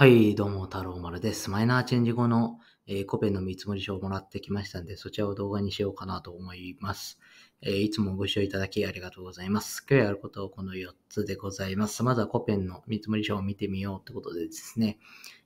はい、どうも、太郎丸です。マイナーチェンジ後の、えー、コペの見積書をもらってきましたんで、そちらを動画にしようかなと思います。えー、いつもご視聴いただきありがとうございます。今日やることはこの4つでございます。まずはコペンの見積書を見てみようということでですね、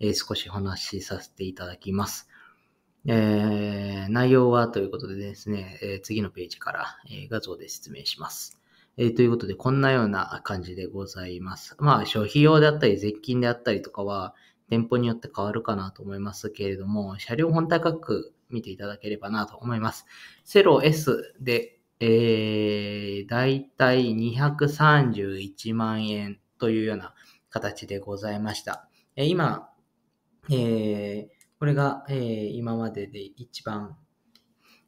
えー、少し話しさせていただきます。え内容はということでですね、え次のページから、え画像で説明します。えー、ということで、こんなような感じでございます。まあ、消費用であったり、税金であったりとかは、店舗によって変わるかなと思いますけれども、車両本体価格見ていただければなと思います。セロ S で、えー、だいたい231万円というような形でございました。えー、今、えー、これが、えー、今までで一番、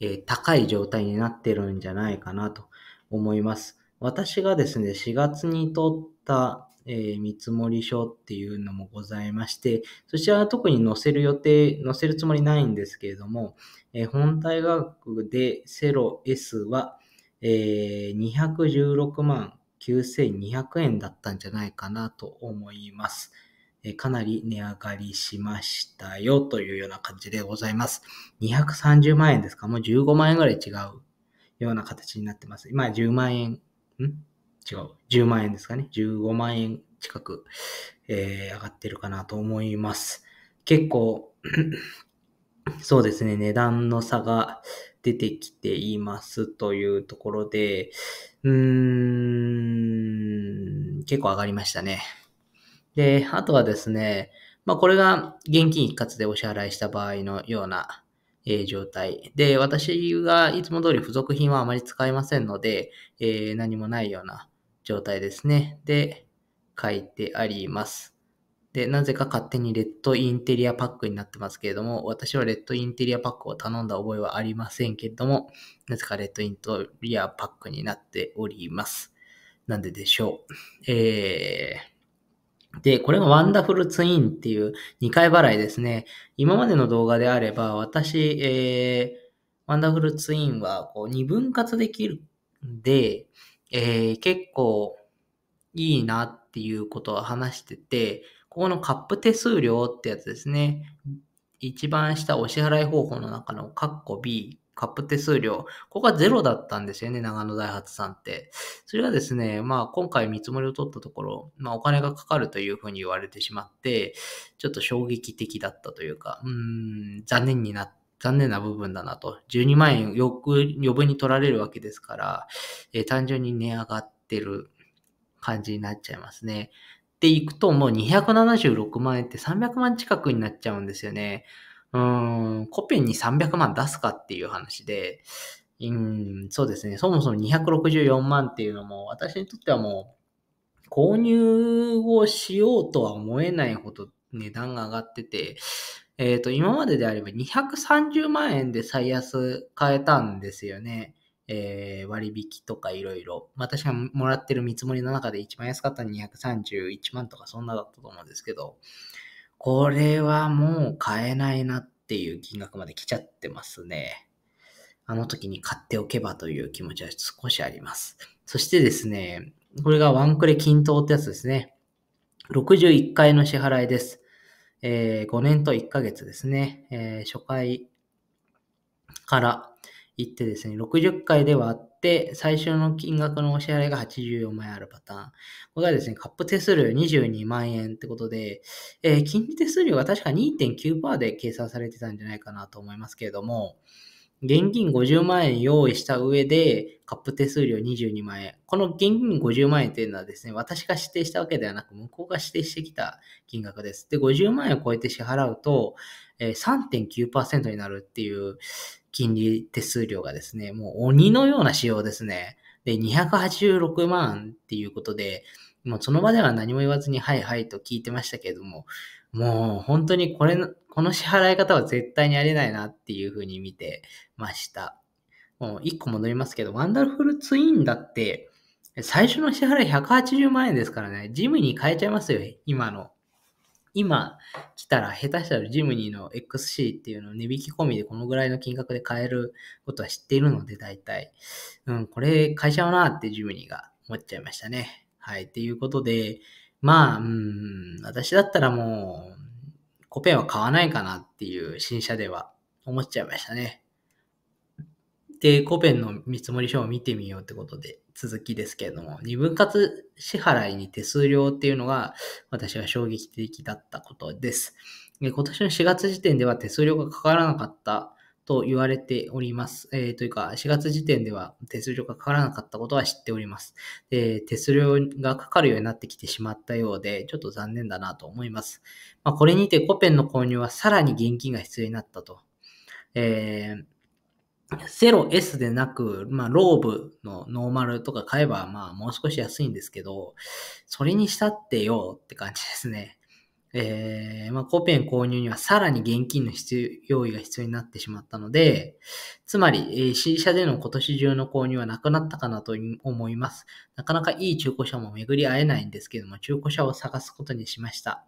えー、高い状態になってるんじゃないかなと思います。私がですね、4月に取った、えー、見積書っていうのもございまして、そちらは特に載せる予定、載せるつもりないんですけれども、えー、本体額でセロ S は、えー、216万9200円だったんじゃないかなと思います。かなり値上がりしましたよというような感じでございます。230万円ですかもう15万円ぐらい違うような形になってます。今10万円違う。10万円ですかね。15万円近く、えー、上がってるかなと思います。結構 そうですね、値段の差が出てきていますというところで、うーん、結構上がりましたね。で、あとはですね、まあこれが現金一括でお支払いした場合のようなえ状態。で、私がいつも通り付属品はあまり使いませんので、えー、何もないような状態ですね。で、書いてあります。で、なぜか勝手にレッドインテリアパックになってますけれども、私はレッドインテリアパックを頼んだ覚えはありませんけれども、なぜかレッドインテリアパックになっております。なんででしょう。えーで、これがワンダフルツインっていう2回払いですね。今までの動画であれば、私、えー、ワンダフルツインはこう2分割できるんで、えー、結構いいなっていうことを話してて、ここのカップ手数料ってやつですね。一番下お支払い方法の中のカッコ B カップ手数料、ここがゼロだったんですよね、長野大発さんって。それがですね、まあ今回見積もりを取ったところ、まあお金がかかるというふうに言われてしまって、ちょっと衝撃的だったというか、うん、残念にな残念な部分だなと。12万円よく余分に取られるわけですから、えー、単純に値上がってる感じになっちゃいますね。で、いくともう276万円って300万近くになっちゃうんですよね。うん、コペンに300万出すかっていう話で、うん、そうですね。そもそも264万っていうのも、私にとってはもう、購入をしようとは思えないほど値段が上がってて、えっ、ー、と、今までであれば230万円で最安買えたんですよね。えー、割引とかいろいろ。私がもらってる見積もりの中で一番安かったのは231万とかそんなだったと思うんですけど、これはもう買えないなっていう金額まで来ちゃってますね。あの時に買っておけばという気持ちは少しあります。そしてですね、これがワンクレ均等ってやつですね。61回の支払いです。えー、5年と1ヶ月ですね。えー、初回から、行ってですね、60回で割って、最初の金額のお支払いが84万円あるパターン。これがですね、カップ手数料22万円ってことで、えー、金利手数料が確か2.9%で計算されてたんじゃないかなと思いますけれども、現金50万円用意した上で、カップ手数料22万円。この現金50万円というのはですね、私が指定したわけではなく、向こうが指定してきた金額です。で、50万円を超えて支払うと、3.9%になるっていう金利手数料がですね、もう鬼のような仕様ですね。で、286万っていうことで、もうその場では何も言わずに、はいはいと聞いてましたけれども、もう本当にこれの、この支払い方は絶対にありえないなっていうふうに見てました。もう一個戻りますけど、ワンダフルツインだって、最初の支払い180万円ですからね、ジムニー変えちゃいますよ、今の。今来たら下手したらジムニーの XC っていうのを値引き込みでこのぐらいの金額で買えることは知っているので大体。うん、これ買いちゃうなってジムニーが思っちゃいましたね。はい。っていうことで、まあ、うん、私だったらもう、コペンは買わないかなっていう新車では思っちゃいましたね。で、コペンの見積書を見てみようってことで、続きですけれども、二分割支払いに手数料っていうのが私は衝撃的だったことです。今年の4月時点では手数料がかからなかったと言われております。えー、というか、4月時点では手数料がかからなかったことは知っております。で、手数料がかかるようになってきてしまったようで、ちょっと残念だなと思います。まあ、これにてコペンの購入はさらに現金が必要になったと。えーセロ S でなく、まあ、ローブのノーマルとか買えば、まあ、もう少し安いんですけど、それにしたってよって感じですね。えー、まあ、コペン購入にはさらに現金の必要、用意が必要になってしまったので、つまり、えー、新車での今年中の購入はなくなったかなと思います。なかなかいい中古車も巡り会えないんですけども、中古車を探すことにしました。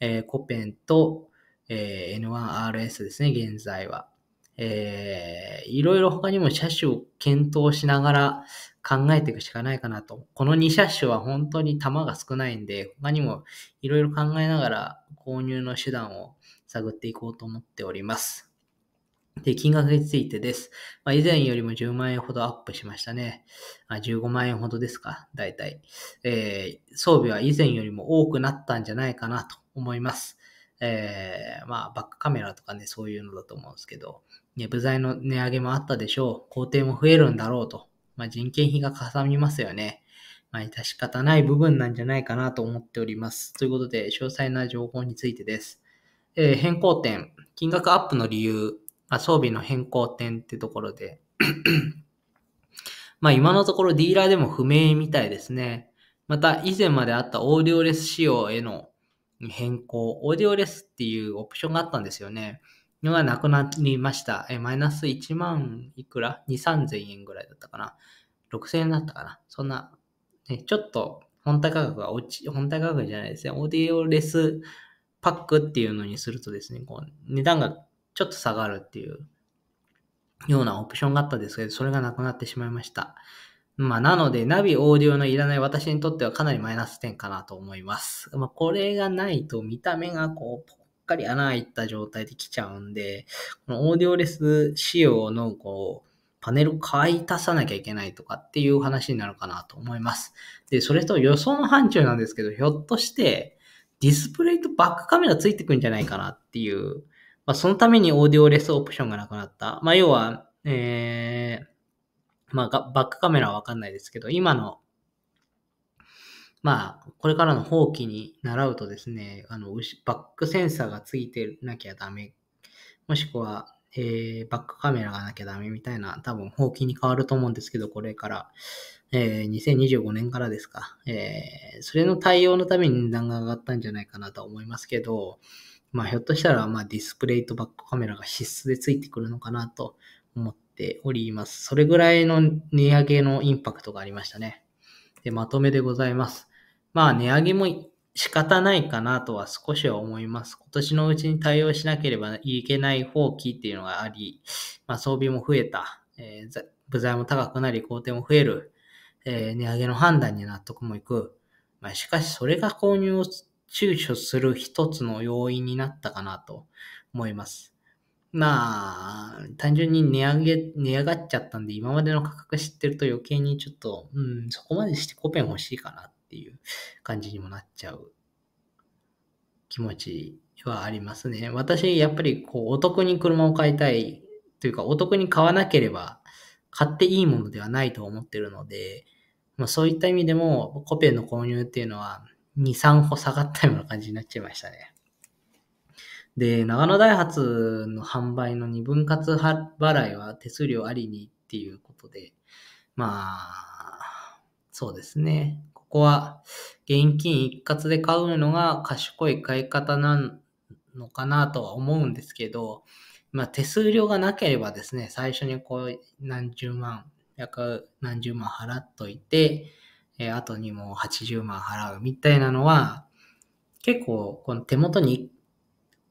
えー、コペンと、え N1RS ですね、現在は。えー、いろいろ他にも車種を検討しながら、考えていくしかないかなと。この2車種は本当に弾が少ないんで、他にもいろいろ考えながら購入の手段を探っていこうと思っております。で、金額についてです。まあ、以前よりも10万円ほどアップしましたね。あ15万円ほどですか、大体。えー、装備は以前よりも多くなったんじゃないかなと思います。えー、まあ、バックカメラとかね、そういうのだと思うんですけど、ね、部材の値上げもあったでしょう。工程も増えるんだろうとまあ、人件費がかさみますよね。まあ、致し方ない部分なんじゃないかなと思っております。ということで、詳細な情報についてです。えー、変更点、金額アップの理由、まあ、装備の変更点ってところで まあ今のところディーラーでも不明みたいですね。また以前まであったオーディオレス仕様への変更、オーディオレスっていうオプションがあったんですよね。のがなくなりました。えマイナス1万いくら ?2、3000円ぐらいだったかな。6000円だったかな。そんな、ね、ちょっと本体価格が落ち、本体価格じゃないですね。オーディオレスパックっていうのにするとですね、こう、値段がちょっと下がるっていうようなオプションがあったんですけど、それがなくなってしまいました。まあ、なので、ナビ、オーディオのいらない私にとってはかなりマイナス点かなと思います。まあ、これがないと見た目がこう、ポかり穴開いた状態で来ちゃうんで、このオーディオレス仕様のこう、パネルを買い足さなきゃいけないとかっていう話になるかなと思います。で、それと予想の範疇なんですけど、ひょっとしてディスプレイとバックカメラついてくんじゃないかなっていう、まあ、そのためにオーディオレスオプションがなくなった。まあ、要は、えー、まあ、バックカメラはわかんないですけど、今のまあ、これからの放棄に習うとですね、あの、バックセンサーがついてなきゃダメ。もしくは、えー、バックカメラがなきゃダメみたいな、多分、放棄に変わると思うんですけど、これから、えー、2025年からですか。えー、それの対応のために値段が上がったんじゃないかなと思いますけど、まあ、ひょっとしたら、まあ、ディスプレイとバックカメラが必須でついてくるのかなと思っております。それぐらいの値上げのインパクトがありましたね。で、まとめでございます。まあ、値上げも仕方ないかなとは少しは思います。今年のうちに対応しなければいけない放棄っていうのがあり、まあ、装備も増えた、えー、部材も高くなり、工程も増える、えー、値上げの判断に納得もいく。まあ、しかし、それが購入を躊躇する一つの要因になったかなと思います。まあ、単純に値上げ、値上がっちゃったんで、今までの価格知ってると余計にちょっと、うん、そこまでしてコペン欲しいかなっていう感じにもなっちゃう気持ちはありますね。私、やっぱりこう、お得に車を買いたいというか、お得に買わなければ買っていいものではないと思ってるので、まあ、そういった意味でも、コペンの購入っていうのは、2、3歩下がったような感じになっちゃいましたね。で、長野ダイハツの販売の2分割払いは手数料ありにっていうことで、まあ、そうですね。ここは現金一括で買うのが賢い買い方なのかなとは思うんですけど、まあ、手数料がなければですね、最初にこう何十万、約何十万払っといて、え後にも80万払うみたいなのは、結構この手元に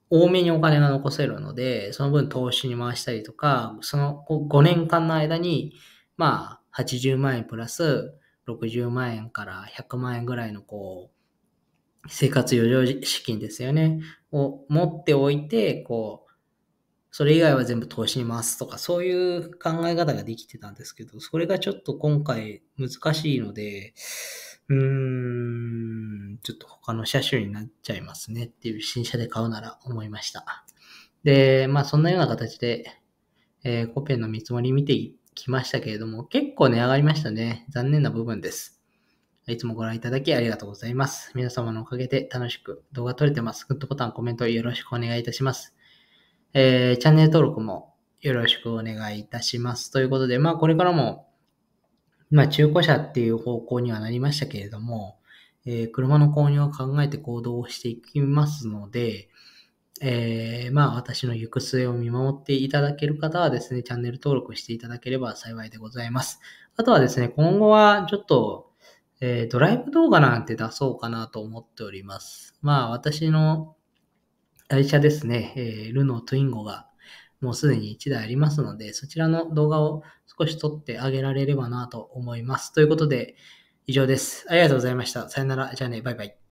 多めにお金が残せるので、その分投資に回したりとか、その5年間の間に、まあ、80万円プラス、60万円から100万円ぐらいのこう、生活余剰資金ですよね。を持っておいて、こう、それ以外は全部投資に回すとか、そういう考え方ができてたんですけど、それがちょっと今回難しいので、うーん、ちょっと他の車種になっちゃいますねっていう新車で買うなら思いました。で、まあそんなような形で、えー、コペンの見積もり見ていきましたけれども、結構値、上がりましたね。残念な部分です。いつもご覧いただきありがとうございます。皆様のおかげで楽しく動画撮れてます。グッドボタン、コメントよろしくお願いいたします。えー、チャンネル登録もよろしくお願いいたします。ということで、まあこれからも、まあ中古車っていう方向にはなりましたけれども、えー、車の購入を考えて行動をしていきますので、えー、まあ、私の行く末を見守っていただける方はですね、チャンネル登録していただければ幸いでございます。あとはですね、今後はちょっと、えー、ドライブ動画なんて出そうかなと思っております。まあ、私の愛車ですね、えー、ルノートゥインゴがもうすでに1台ありますので、そちらの動画を少し撮ってあげられればなと思います。ということで、以上です。ありがとうございました。さよなら。じゃあね、バイバイ。